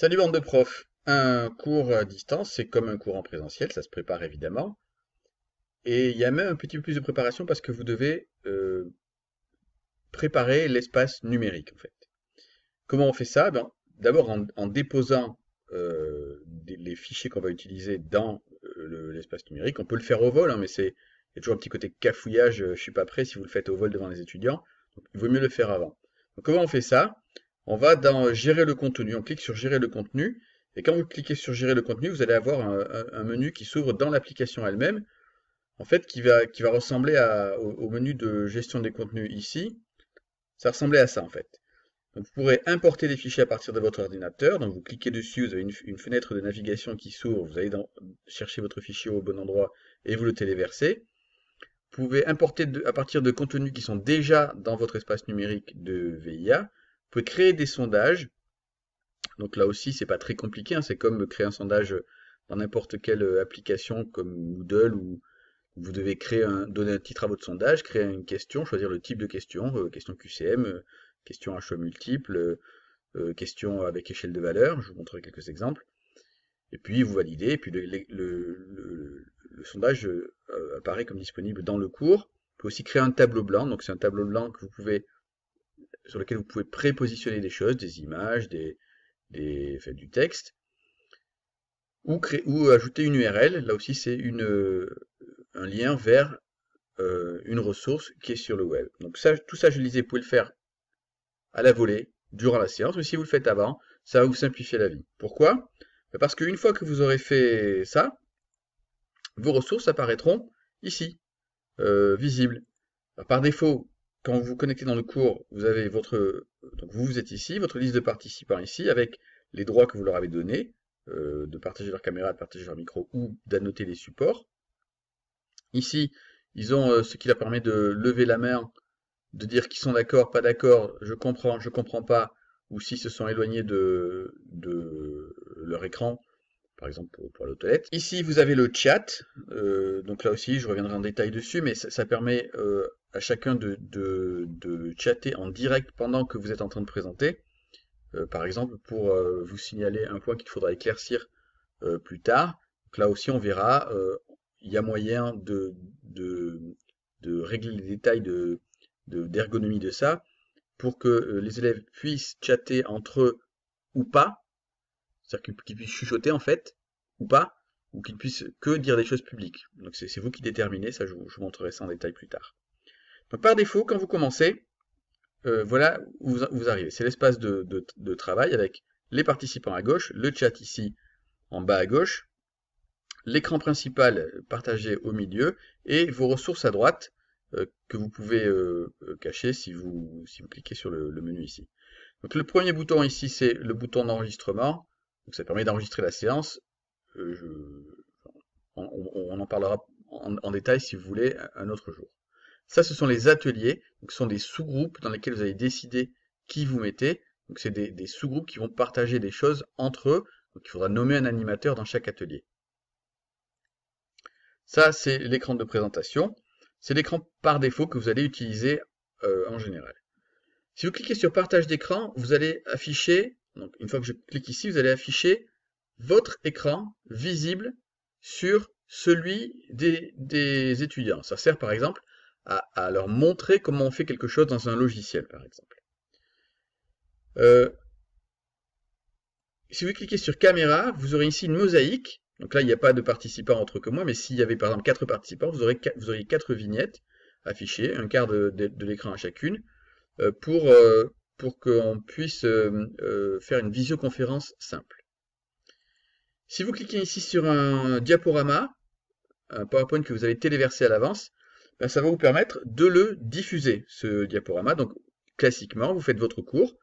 Salut bande de profs. Un cours à distance, c'est comme un cours en présentiel, ça se prépare évidemment. Et il y a même un petit peu plus de préparation parce que vous devez euh, préparer l'espace numérique en fait. Comment on fait ça ben, D'abord en, déposant euh, les fichiers qu'on va utiliser dans euh, l'espace numérique. On peut le faire au vol, hein, mais c'est il y a toujours un petit côté cafouillage, je ne suis pas prêt si vous le faites au vol devant les étudiants. Donc, il vaut mieux le faire avant. comment on fait ça on va dans Gérer le contenu. On clique sur Gérer le contenu. Et quand vous cliquez sur Gérer le contenu, vous allez avoir un, menu qui s'ouvre dans l'application elle-même, en fait, qui va, qui va ressembler au, menu de gestion des contenus ici. Ça ressemblait à ça, en fait. vous pourrez importer des fichiers à partir de votre ordinateur. Donc, vous cliquez dessus, vous avez une, fenêtre de navigation qui s'ouvre. Vous allez chercher votre fichier au bon endroit et vous le téléversez. Vous pouvez importer à partir de contenus qui sont déjà dans votre espace numérique de VIA. Vous pouvez créer des sondages. Donc là aussi, c'est pas très compliqué. Hein. C'est comme créer un sondage dans n'importe quelle euh, application comme Moodle où vous devez créer un, donner un titre à votre sondage, créer une question, choisir le type de question, euh, question QCM, euh, question à choix multiple, question avec échelle de valeur. Je vous montrerai quelques exemples. Et puis vous validez, et puis le, le sondage apparaît comme disponible dans le cours. Vous pouvez aussi créer un tableau blanc. Donc c'est un tableau blanc que vous pouvez sur lequel vous pouvez prépositionner des choses, des images, des, des du texte, ou, ou ajouter une URL. Là aussi, c'est euh, un lien vers euh, une ressource qui est sur le web. Donc ça, tout ça, je le disais, vous pouvez le faire à la volée, durant la séance, mais si vous le faites avant, ça va vous simplifier la vie. Pourquoi ben Parce qu'une fois que vous aurez fait ça, vos ressources apparaîtront ici, euh, visibles. par défaut, quand vous vous connectez dans le cours, vous avez votre donc vous, êtes ici, votre liste de participants ici, avec les droits que vous leur avez donnés, euh, de partager leur caméra, de partager leur micro ou d'annoter les supports. Ici, ils ont euh, ce qui leur permet de lever la main, de dire qu'ils sont d'accord, pas d'accord, je comprends, je comprends pas, ou s'ils se sont éloignés de, de leur écran, par exemple pour, pour l'autolette. Ici, vous avez le chat. Euh, donc là aussi, je reviendrai en détail dessus, mais ça, permet euh, à chacun de, de, chatter en direct pendant que vous êtes en train de présenter. Euh, par exemple, pour vous signaler un point qu'il faudra éclaircir plus tard. là aussi, on verra, il y a moyen de, régler les détails d'ergonomie de, de ça pour que les élèves puissent chatter entre eux ou pas, c'est-à-dire qu'ils puissent chuchoter en fait, ou pas, ou qu'ils puissent que dire des choses publiques. Donc c'est vous qui déterminez, ça je vous, montrerai ça en détail plus tard. par défaut, quand vous commencez, euh, voilà où vous, arrivez. C'est l'espace de, travail avec les participants à gauche, le chat ici en bas à gauche, l'écran principal partagé au milieu, et vos ressources à droite euh, que vous pouvez euh, cacher si vous, si vous cliquez sur le, le menu ici. Donc le premier bouton ici, c'est le bouton d'enregistrement ça permet d'enregistrer la séance. Euh, on, en parlera en, détail si vous voulez un autre jour. Ça, ce sont les ateliers. ce sont des sous-groupes dans lesquels vous allez décider qui vous mettez. Donc c'est des, sous-groupes qui vont partager des choses entre eux. Donc il faudra nommer un animateur dans chaque atelier. Ça, c'est l'écran de présentation. C'est l'écran par défaut que vous allez utiliser euh, en général. Si vous cliquez sur partage d'écran, vous allez afficher donc, une fois que je clique ici, vous allez afficher votre écran visible sur celui des, étudiants. Ça sert par exemple à, leur montrer comment on fait quelque chose dans un logiciel, par exemple. Euh, si vous cliquez sur caméra, vous aurez ici une mosaïque. Donc là, il n'y a pas de participants entre que moi, mais s'il y avait par exemple quatre participants, vous, aurez, vous auriez quatre vignettes affichées, un quart de, l'écran à chacune, euh, pour euh, pour qu'on puisse euh, euh, faire une visioconférence simple. Si vous cliquez ici sur un diaporama, un PowerPoint que vous avez téléversé à l'avance, ben, ça va vous permettre de le diffuser, ce diaporama. Donc, classiquement, vous faites votre cours,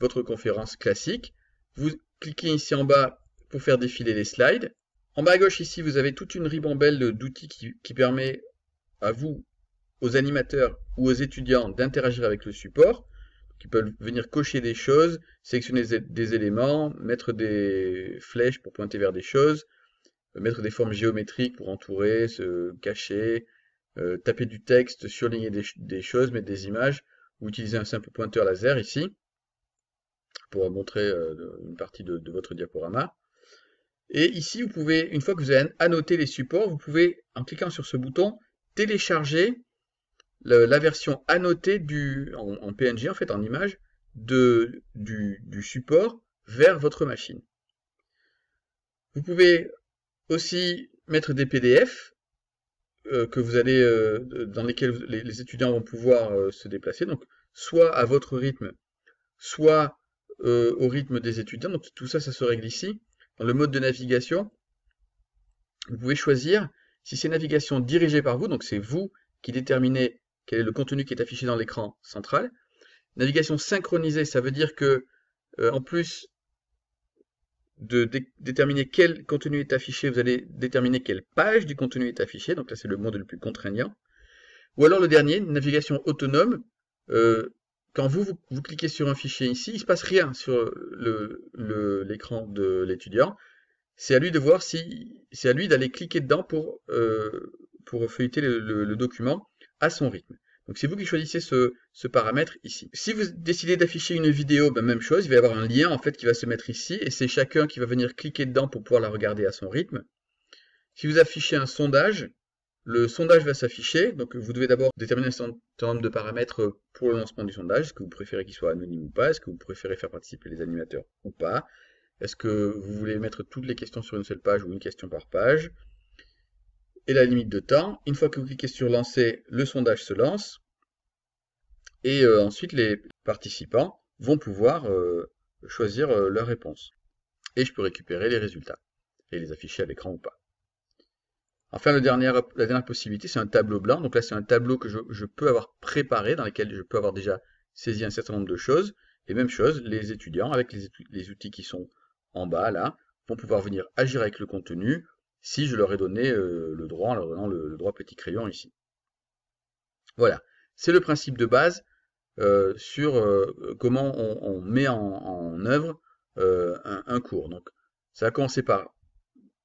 votre conférence classique. Vous cliquez ici en bas pour faire défiler les slides. En bas à gauche, ici, vous avez toute une ribambelle d'outils qui, permet à vous, aux animateurs ou aux étudiants d'interagir avec le support qui peuvent venir cocher des choses, sélectionner des éléments, mettre des flèches pour pointer vers des choses, euh, mettre des formes géométriques pour entourer, se cacher, euh, taper du texte, surligner des, choses, mettre des images, ou utiliser un simple pointeur laser ici, pour montrer euh, une partie de, de, votre diaporama. Et ici, vous pouvez, une fois que vous avez annoté les supports, vous pouvez, en cliquant sur ce bouton, télécharger la version annotée du, en, PNG, en fait, en image, de, du, support vers votre machine. Vous pouvez aussi mettre des PDF euh, que vous allez, euh, dans lesquels les, étudiants vont pouvoir euh, se déplacer, donc soit à votre rythme, soit au rythme des étudiants. Donc tout ça, ça se règle ici. Dans le mode de navigation, vous pouvez choisir si c'est navigation dirigée par vous, donc c'est vous qui déterminez quel est le contenu qui est affiché dans l'écran central. Navigation synchronisée, ça veut dire que, euh, en plus de déterminer quel contenu est affiché, vous allez déterminer quelle page du contenu est affichée. Donc là, c'est le mode le plus contraignant. Ou alors le dernier, navigation autonome. Euh, quand vous, vous, cliquez sur un fichier ici, il ne se passe rien sur l'écran de l'étudiant. C'est à lui de voir si c'est à lui d'aller cliquer dedans pour, euh, pour feuilleter le document à son rythme. Donc c'est vous qui choisissez ce, paramètre ici. Si vous décidez d'afficher une vidéo, ben même chose, il va y avoir un lien en fait qui va se mettre ici et c'est chacun qui va venir cliquer dedans pour pouvoir la regarder à son rythme. Si vous affichez un sondage, le sondage va s'afficher, donc vous devez d'abord déterminer un certain nombre de paramètres pour le lancement du sondage, est-ce que vous préférez qu'il soit anonyme ou pas, est-ce que vous préférez faire participer les animateurs ou pas, est-ce que vous voulez mettre toutes les questions sur une seule page ou une question par page, et la limite de temps. Une fois que vous cliquez sur lancer, le sondage se lance. Et euh, ensuite, les participants vont pouvoir euh, choisir euh, leur réponse. Et je peux récupérer les résultats et les afficher à l'écran ou pas. Enfin, la dernière, possibilité, c'est un tableau blanc. Donc là, c'est un tableau que je, peux avoir préparé, dans lequel je peux avoir déjà saisi un certain nombre de choses. Et même chose, les étudiants, avec les, les outils qui sont en bas, là, vont pouvoir venir agir avec le contenu, si je leur ai donné euh, le droit en leur donnant le, droit petit crayon ici. Voilà, c'est le principe de base euh, sur euh, comment on, met en, en œuvre un, cours. Donc, ça a commencé par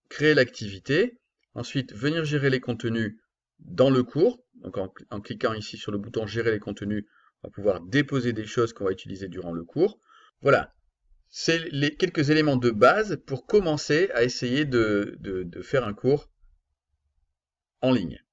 créer l'activité, ensuite venir gérer les contenus dans le cours. Donc, en cliquant ici sur le bouton gérer les contenus, on va pouvoir déposer des choses qu'on va utiliser durant le cours. Voilà, c'est les quelques éléments de base pour commencer à essayer de, de, de faire un cours en ligne.